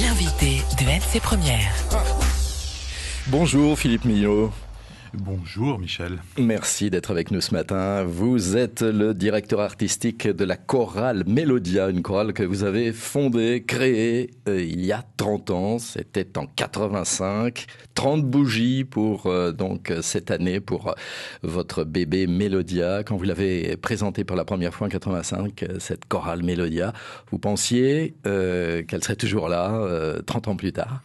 l'invité de MC Première. Bonjour Philippe Millot. Bonjour Michel. Merci d'être avec nous ce matin. Vous êtes le directeur artistique de la chorale Mélodia, une chorale que vous avez fondée, créée euh, il y a 30 ans, c'était en 85. 30 bougies pour euh, donc cette année pour euh, votre bébé Mélodia. Quand vous l'avez présentée pour la première fois en 85, cette chorale Mélodia, vous pensiez qu'elle serait toujours là 30 ans plus tard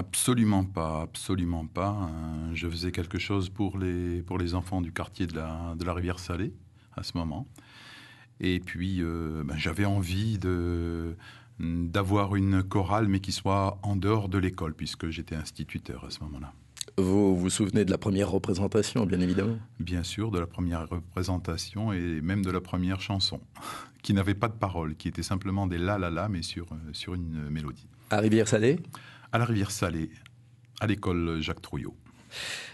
Absolument pas, absolument pas. Euh, je faisais quelque chose pour les, pour les enfants du quartier de la, de la rivière Salée à ce moment. Et puis, euh, ben, j'avais envie de, d'avoir une chorale, mais qui soit en dehors de l'école, puisque j'étais instituteur à ce moment-là. Vous vous souvenez de la première représentation, bien évidemment Bien sûr, de la première représentation et même de la première chanson, qui n'avait pas de parole, qui était simplement des la la la, mais sur, euh, sur une mélodie. À Rivière-Salée à la rivière Salée, à l'école Jacques Trouillot.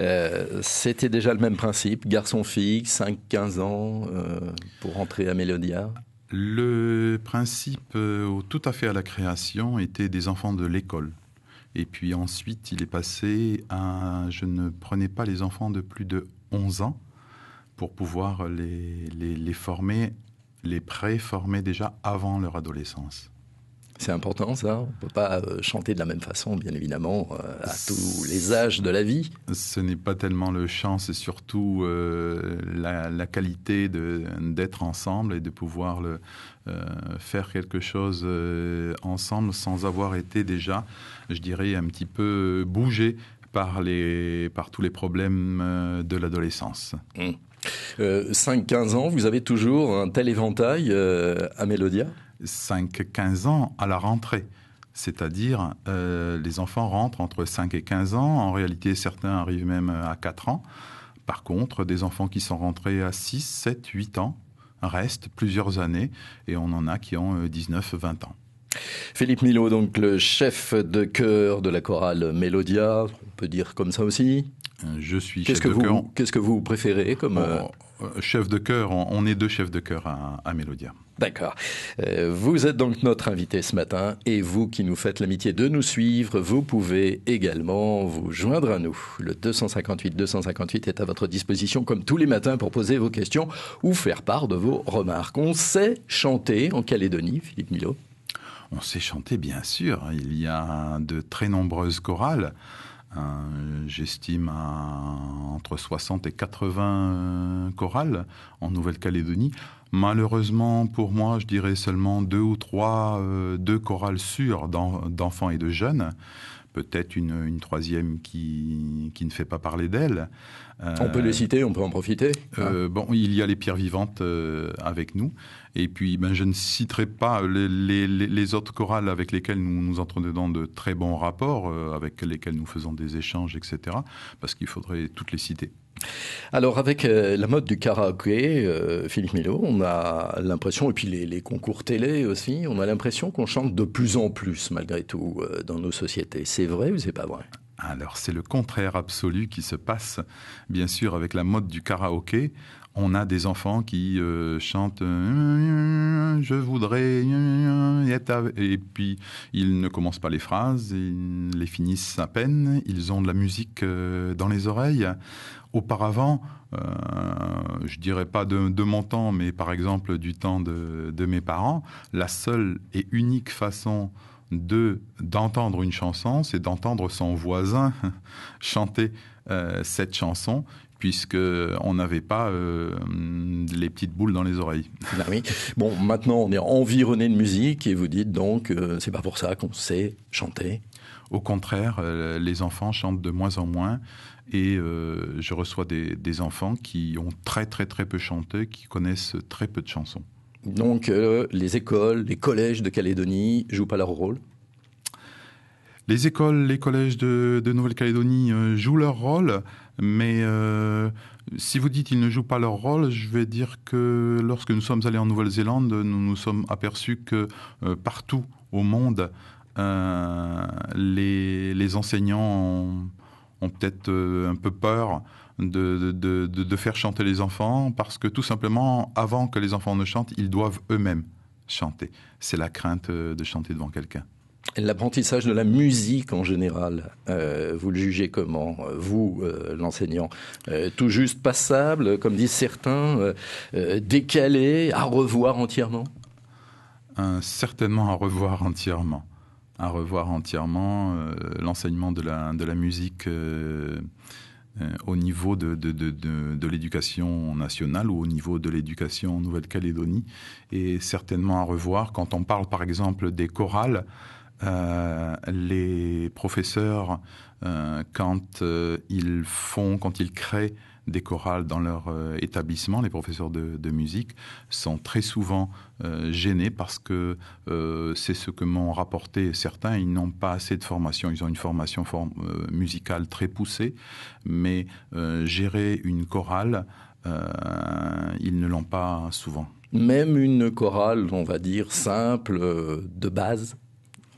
Euh, c'était déjà le même principe, garçon-fille, 5-15 ans, euh, pour rentrer à Mélodia Le principe euh, tout à fait à la création était des enfants de l'école. Et puis ensuite, il est passé à... Je ne prenais pas les enfants de plus de 11 ans pour pouvoir les, les, les former, les déjà avant leur adolescence. C'est important ça. On ne peut pas euh, chanter de la même façon, bien évidemment, euh, à tous les âges de la vie. Ce n'est pas tellement le chant, c'est surtout euh, la, qualité d'être ensemble et de pouvoir le, faire quelque chose ensemble sans avoir été déjà, je dirais, un petit peu bougé par, les, par tous les problèmes de l'adolescence. 5-15 mmh. ans, vous avez toujours un tel éventail à Mélodia 5-15 ans à la rentrée. C'est-à-dire, euh, les enfants rentrent entre 5 et 15 ans. En réalité, certains arrivent même à 4 ans. Par contre, des enfants qui sont rentrés à 6, 7, 8 ans restent plusieurs années et on en a qui ont 19, euh, 20 ans. Philippe Milo, donc le chef de chœur de la chorale Mélodia, on peut dire comme ça aussi euh, Je suis chef de chœur. Qu'est-ce que vous préférez comme... Oh, chef de chœur, on, est deux chefs de chœur à, à Mélodia. D'accord. Euh, vous êtes donc notre invité ce matin et vous qui nous faites l'amitié de nous suivre, vous pouvez également vous joindre à nous. Le 258 258 est à votre disposition comme tous les matins pour poser vos questions ou faire part de vos remarques. On sait chanter en Calédonie, Philippe Milo. On sait chanter bien sûr. Il y a de très nombreuses chorales. Euh, j'estime entre 60 et 80 chorales en Nouvelle-Calédonie. Malheureusement, pour moi, je dirais seulement deux ou trois, euh, deux chorales sûres d'enfants et de jeunes. Peut-être une, troisième qui, ne fait pas parler d'elle. on peut les citer, on peut en profiter. Euh, ah. Bon, il y a les pierres vivantes euh, avec nous. Et puis, ben, je ne citerai pas les, autres chorales avec lesquelles nous nous entretenons de très bons rapports, avec lesquelles nous faisons des échanges, etc. Parce qu'il faudrait toutes les citer. Alors avec euh, la mode du karaoké, euh, Philippe Milo, on a l'impression, et puis les, concours télé aussi, on a l'impression qu'on chante de plus en plus malgré tout euh, dans nos sociétés. C'est vrai ou c'est pas vrai alors c'est le contraire absolu qui se passe, bien sûr, avec la mode du karaoké. On a des enfants qui chantent ⁇ Je voudrais ⁇ et puis ils ne commencent pas les phrases, ils les finissent à peine, ils ont de la musique dans les oreilles. Auparavant, euh, je dirais pas de, mon temps, mais par exemple du temps de, mes parents, la seule et unique façon de d'entendre une chanson, c'est d'entendre son voisin chanter euh, cette chanson puisque on n'avait pas euh, les petites boules dans les oreilles. Ah bon, maintenant on est environné de musique et vous dites donc ce euh, c'est pas pour ça qu'on sait chanter au contraire, euh, les enfants chantent de moins en moins et euh, je reçois des, enfants qui ont très très très peu chanté, qui connaissent très peu de chansons. Donc euh, les écoles, les collèges de Calédonie jouent pas leur rôle les écoles, les collèges de, Nouvelle-Calédonie jouent leur rôle, mais si vous dites qu'ils ne jouent pas leur rôle, je vais dire que lorsque nous sommes allés en Nouvelle-Zélande, nous nous sommes aperçus que partout au monde, euh, les, enseignants ont, peut-être euh, un peu peur de, faire chanter les enfants parce que tout simplement, avant que les enfants ne chantent, ils doivent eux-mêmes chanter. C'est la crainte euh, de chanter devant quelqu'un. L'apprentissage de la musique en général, vous le jugez comment Vous, l'enseignant, tout juste passable, comme disent certains, décalé, à revoir entièrement Certainement à revoir entièrement à revoir entièrement euh, l'enseignement de la, musique euh, euh, au niveau de, de l'éducation nationale ou au niveau de l'éducation en Nouvelle-Calédonie, et certainement à revoir quand on parle par exemple des chorales. les professeurs, quand ils font, quand ils créent des chorales dans leur euh, établissement, les professeurs de, musique sont très souvent euh, gênés parce que euh, c'est ce que m'ont rapporté certains. Ils n'ont pas assez de formation. Ils ont une formation musicale très poussée, mais gérer une chorale, ils ne l'ont pas souvent. Même une chorale, on va dire, simple, de base,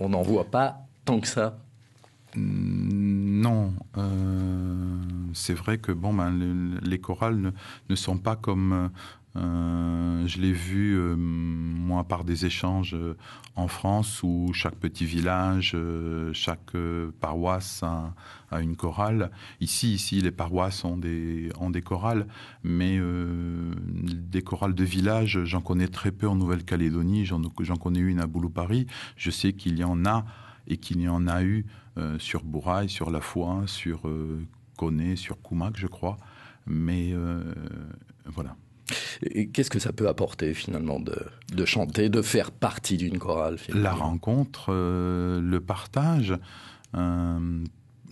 on n'en voit pas tant que ça. Hmm, non, euh, c'est vrai que bon, ben, les chorales ne, sont pas comme euh, je l'ai vu euh, moi par des échanges en France où chaque petit village, chaque paroisse a, une chorale. Ici, ici, les paroisses ont des ont des chorales, mais des chorales de village, j'en connais très peu en Nouvelle-Calédonie. J'en connais une à boulouparis. paris Je sais qu'il y en a et qu'il y en a eu euh, sur Bourail, sur La Foi, sur euh, Coné, sur Koumak, je crois. Mais euh, voilà. qu'est-ce que ça peut apporter finalement de, chanter, de faire partie d'une chorale La rencontre, euh, le partage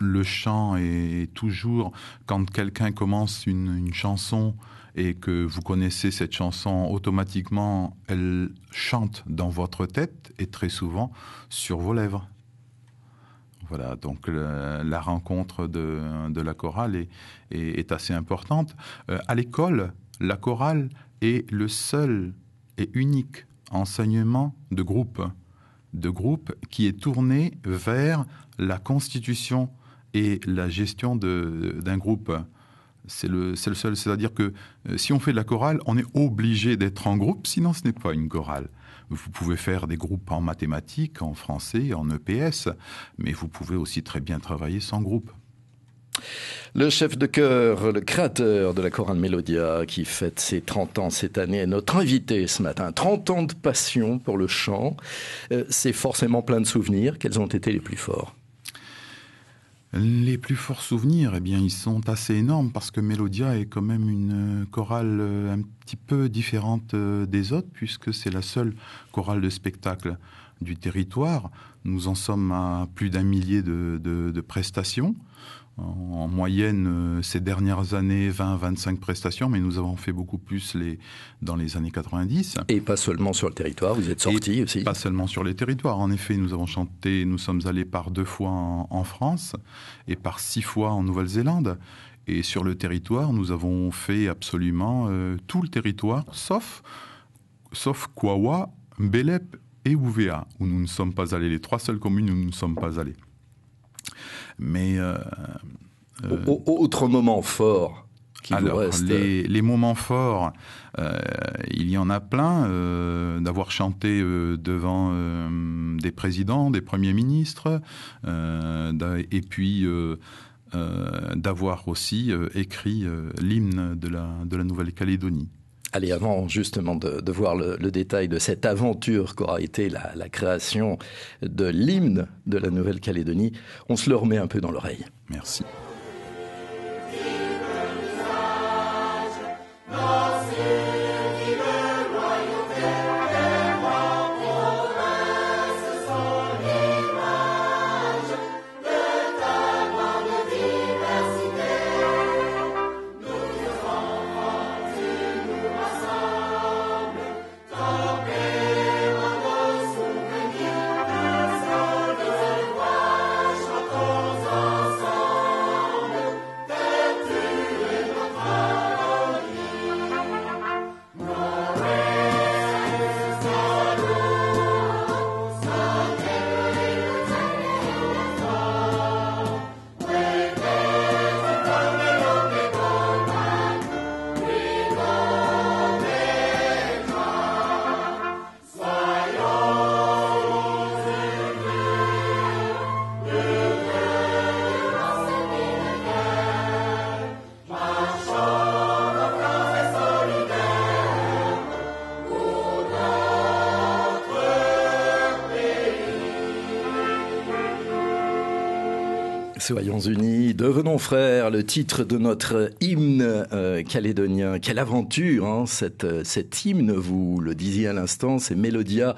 le chant est toujours quand quelqu'un commence une, chanson et que vous connaissez cette chanson automatiquement, elle chante dans votre tête et très souvent sur vos lèvres voilà, donc la rencontre de, la chorale est, assez importante. Euh, à l'école, la chorale est le seul et unique enseignement de groupe, de groupe qui est tourné vers la constitution et la gestion d'un groupe c'est le, seul. C'est-à-dire que euh, si on fait de la chorale, on est obligé d'être en groupe, sinon ce n'est pas une chorale. Vous pouvez faire des groupes en mathématiques, en français, en EPS, mais vous pouvez aussi très bien travailler sans groupe. Le chef de chœur, le créateur de la chorale Melodia, qui fête ses 30 ans cette année, est notre invité ce matin. 30 ans de passion pour le chant, euh, c'est forcément plein de souvenirs. Quels ont été les plus forts les plus forts souvenirs, eh bien, ils sont assez énormes parce que Melodia est quand même une euh, chorale euh, un petit peu différente euh, des autres puisque c'est la seule chorale de spectacle du territoire. Nous en sommes à plus d'un millier de prestations en moyenne euh, ces dernières années 20-25 prestations, mais nous avons fait beaucoup plus les, dans les années 90. Et pas seulement sur le territoire, vous êtes sorti aussi Pas seulement sur les territoires, en effet, nous avons chanté, nous sommes allés par deux fois en, France et par six fois en Nouvelle-Zélande. Et sur le territoire, nous avons fait absolument euh, tout le territoire, sauf, sauf Kwawa, et Ouvéa, où nous ne sommes pas allés, les trois seules communes où nous ne sommes pas allés. Mais euh, euh, autre moment fort. Qui Les, moments forts, euh, il y en a plein. D'avoir chanté devant des présidents, des premiers ministres, et puis. d'avoir aussi écrit l'hymne de la Nouvelle-Calédonie. Allez, avant justement de, voir le, détail de cette aventure qu'aura été la, la création de l'hymne de la Nouvelle-Calédonie, on se le remet un peu dans l'oreille. Merci. Soyons unis, devenons frères, le titre de notre hymne euh, calédonien. Quelle aventure, hein, cette, euh, cet hymne, vous le disiez à l'instant, ces Mélodia,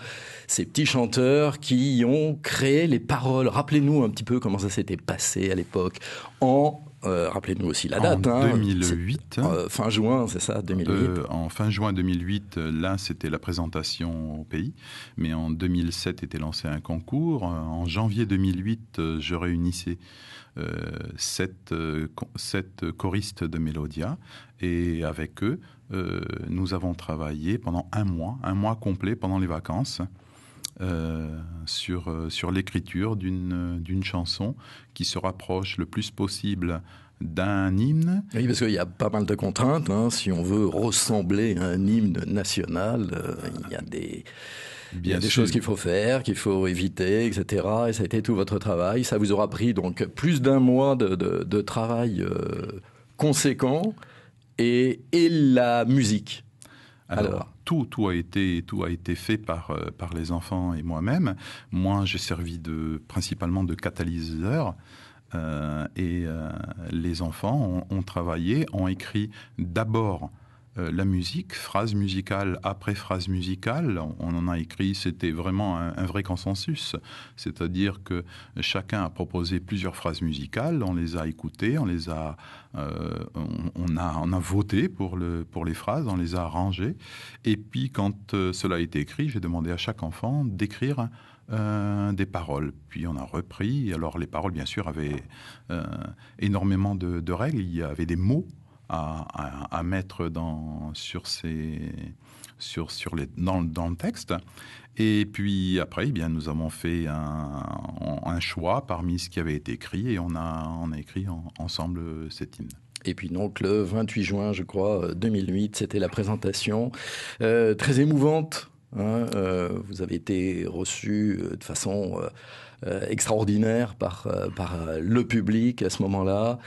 ces petits chanteurs qui ont créé les paroles. Rappelez-nous un petit peu comment ça s'était passé à l'époque en euh, rappelez-nous aussi la date. En 2008. Hein. Euh, fin juin, c'est ça, 2008. Euh, en fin juin 2008, là, c'était la présentation au pays. Mais en 2007, était lancé un concours. En janvier 2008, je réunissais sept, sept choristes de Mélodia. Et avec eux, nous avons travaillé pendant un mois, un mois complet pendant les vacances. Euh, sur, euh, sur l'écriture euh, d'une chanson qui se rapproche le plus possible d'un hymne. Oui, parce qu'il y a pas mal de contraintes. Hein. Si on veut ressembler à un hymne national, il y a des, y a des choses qu'il faut faire, qu'il faut éviter, etc. Et ça a été tout votre travail. Ça vous aura pris donc plus d'un mois de, de, travail conséquent et, et, la musique. Alors tout, a été, tout a été fait euh, par, les enfants et moi-même. Moi, j'ai servi de, principalement de catalyseur. Euh, et euh, les enfants ont, travaillé, ont écrit d'abord euh, la musique, phrase musicale après phrase musicale, on, en a écrit, c'était vraiment un, vrai consensus. C'est-à-dire que chacun a proposé plusieurs phrases musicales, on les a écoutées, on les a, euh, on, a, on a voté pour, le, pour les phrases, on les a arrangées. Et puis quand euh, cela a été écrit, j'ai demandé à chaque enfant d'écrire des paroles. Puis on a repris. Alors les paroles, bien sûr, avaient énormément de, règles. Il y avait des mots à, mettre dans, sur, ces, sur, sur les, dans, dans, le texte. Et puis après, eh bien, nous avons fait un, un, choix parmi ce qui avait été écrit et on a, on a écrit ensemble cet hymne. Et puis donc le 28 juin, je crois, 2008, euh, c'était la présentation euh, très émouvante. Hein, euh, vous avez été reçu de façon euh, extraordinaire par, euh, par euh, le public à ce moment-là.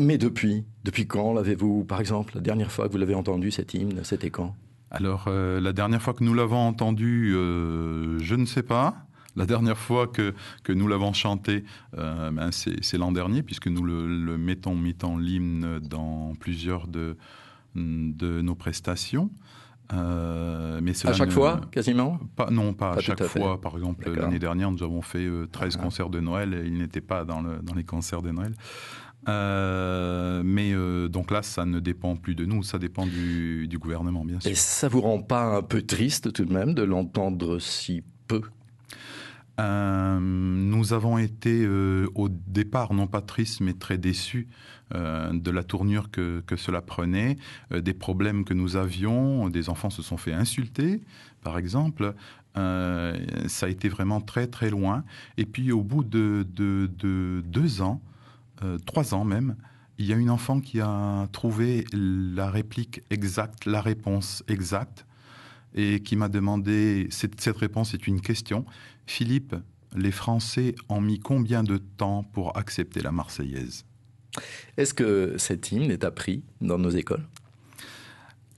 mais depuis, depuis quand l'avez-vous, par exemple, la dernière fois que vous l'avez entendu, cet hymne, c'était quand alors, la dernière fois que nous l'avons entendu, je ne sais pas. La dernière fois que, que nous l'avons chanté, ben, c'est l'an dernier, puisque nous le, le mettons, mettons l'hymne dans plusieurs de, de nos prestations. Euh, mais à chaque fois, quasiment Non, pas, à chaque fois. Par exemple, l'année dernière, nous avons fait 13 euh, ah. concerts de Noël et il n'était pas dans, les concerts de Noël. Euh, mais donc là, ça ne dépend plus de nous, ça dépend du, du, gouvernement, bien sûr. Et ça vous rend pas un peu triste tout de même de l'entendre si peu euh, nous avons été euh, au départ, non pas tristes, mais très déçus euh, de la tournure que, cela prenait, des problèmes que nous avions, des enfants se sont fait insulter, par exemple. ça a été vraiment très très loin. Et puis au bout de, de deux ans, trois ans même, il y a une enfant qui a trouvé la réplique exacte, la réponse exacte et qui m'a demandé, cette, réponse est une question, Philippe, les Français ont mis combien de temps pour accepter la Marseillaise Est-ce que cet hymne est appris dans nos écoles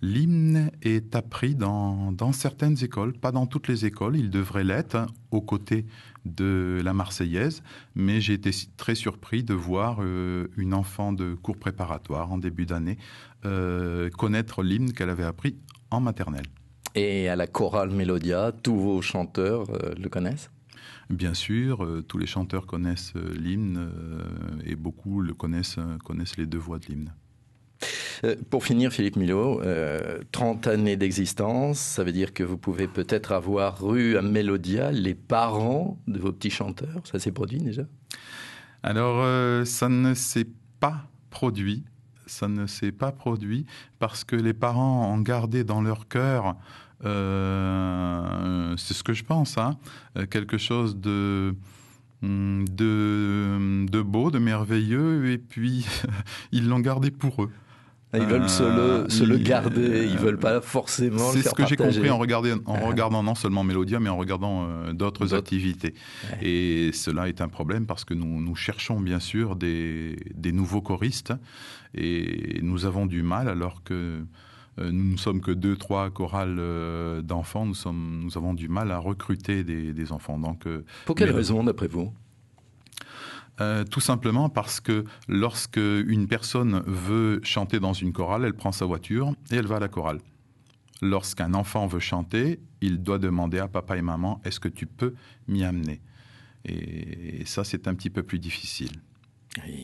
L'hymne est appris dans, certaines écoles, pas dans toutes les écoles, il devrait l'être, hein, aux côtés de la Marseillaise, mais j'ai été très surpris de voir euh, une enfant de cours préparatoire en début d'année euh, connaître l'hymne qu'elle avait appris en maternelle. Et à la chorale Melodia, tous vos chanteurs euh, le connaissent Bien sûr, euh, tous les chanteurs connaissent euh, l'hymne et beaucoup le connaissent, connaissent les deux voix de l'hymne. Pour finir, Philippe Milo, 30 années d'existence, ça veut dire que vous pouvez peut-être avoir eu à Melodia les parents de vos petits chanteurs. Ça s'est produit déjà Alors, ça ne s'est pas produit ça ne s'est pas produit parce que les parents ont gardé dans leur cœur euh, c'est ce que je pense, hein, quelque chose hum, de beau, de merveilleux, et puis ils l'ont gardé pour eux. Ils veulent ah, se le, garder, euh, ils veulent pas forcément. C'est ce que j'ai compris en, regardant, en regardant non seulement Mélodia, mais en regardant euh, d'autres activités. Et cela est un problème parce que nous, nous cherchons bien sûr des, des nouveaux choristes et nous avons du mal alors que euh, nous ne sommes que deux, trois chorales d'enfants. Nous, nous avons du mal à recruter des, des enfants. Donc, Pour quelles raisons d'après vous euh, tout simplement parce que lorsque une personne veut chanter dans une chorale, elle prend sa voiture et elle va à la chorale. Lorsqu'un enfant veut chanter, il doit demander à papa et maman, est-ce que tu peux m'y amener et, ça, c'est un petit peu plus difficile.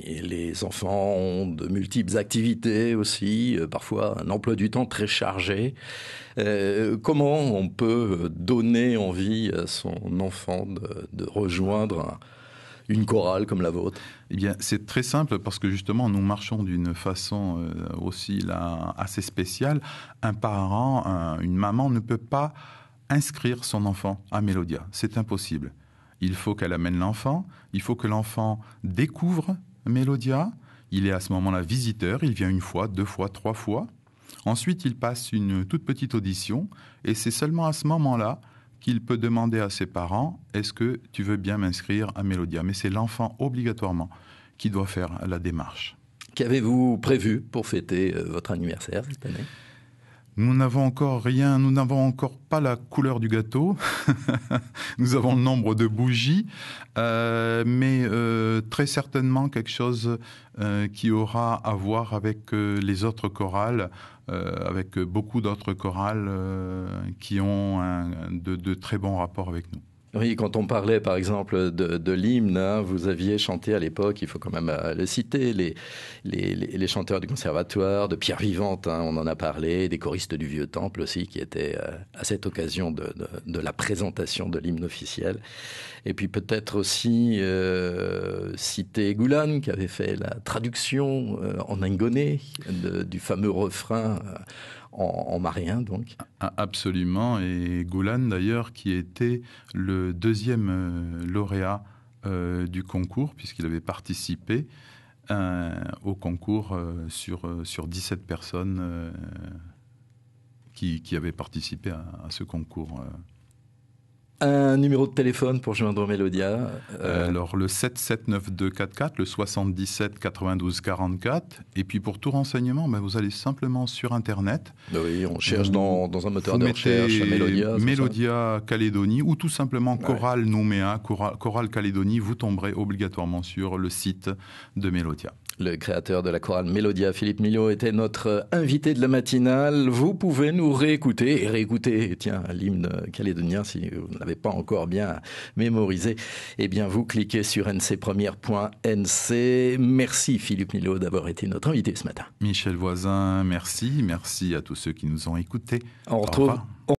Et les enfants ont de multiples activités aussi, euh, parfois un emploi du temps très chargé. Euh, comment on peut donner envie à son enfant de, rejoindre une chorale comme la vôtre eh bien, c'est très simple parce que justement, nous marchons d'une façon euh, aussi assez spéciale. Un parent, une maman ne peut pas inscrire son enfant à Mélodia. C'est impossible. Il faut qu'elle amène l'enfant, il faut que l'enfant découvre Mélodia. Il est à ce moment-là visiteur, il vient une fois, deux fois, trois fois. Ensuite, il passe une toute petite audition et c'est seulement à ce moment-là qu'il peut demander à ses parents est-ce que tu veux bien m'inscrire à Mélodia Mais c'est l'enfant obligatoirement qui doit faire la démarche. Qu'avez-vous prévu pour fêter euh, votre anniversaire cette année nous n'avons encore rien, nous n'avons encore pas la couleur du gâteau. nous avons le nombre de bougies, euh, mais euh, très certainement quelque chose euh, qui aura à voir avec les autres chorales, avec beaucoup d'autres chorales qui ont de, très bons rapports avec nous. Oui, quand on parlait par exemple de, l'hymne, hein, vous aviez chanté à l'époque, il faut quand même euh, le citer, les, chanteurs du conservatoire, de Pierre Vivante, hein, on en a parlé, des choristes du Vieux Temple aussi, qui étaient euh, à cette occasion de, la présentation de l'hymne officiel. Et puis peut-être aussi euh, citer Goulan, qui avait fait la traduction en ingoné du fameux refrain en, en marien, donc. Ah, absolument. Et Goulan, d'ailleurs, qui était le deuxième euh, lauréat euh, du concours, puisqu'il avait participé euh, au concours sur, sur 17 personnes qui, avaient participé à ce concours. Un numéro de téléphone pour joindre Mélodia euh, euh, Alors le 779244, le 779244. Et puis pour tout renseignement, ben, vous allez simplement sur Internet. Ben oui, on cherche dans, un moteur de recherche Mélodia. Melodia Calédonie ou tout simplement Coral Nouméa, Coral Chorale Calédonie, vous tomberez obligatoirement sur le site de Melodia. Le créateur de la chorale Melodia, Philippe Milot, était notre invité de la matinale. Vous pouvez nous réécouter et réécouter, tiens, l'hymne calédonien, si vous ne l'avez pas encore bien mémorisé. Eh bien, vous cliquez sur ncpremière.nc. Merci Philippe Milot d'avoir été notre invité ce matin. Michel Voisin, merci. Merci à tous ceux qui nous ont écoutés. On retrouve.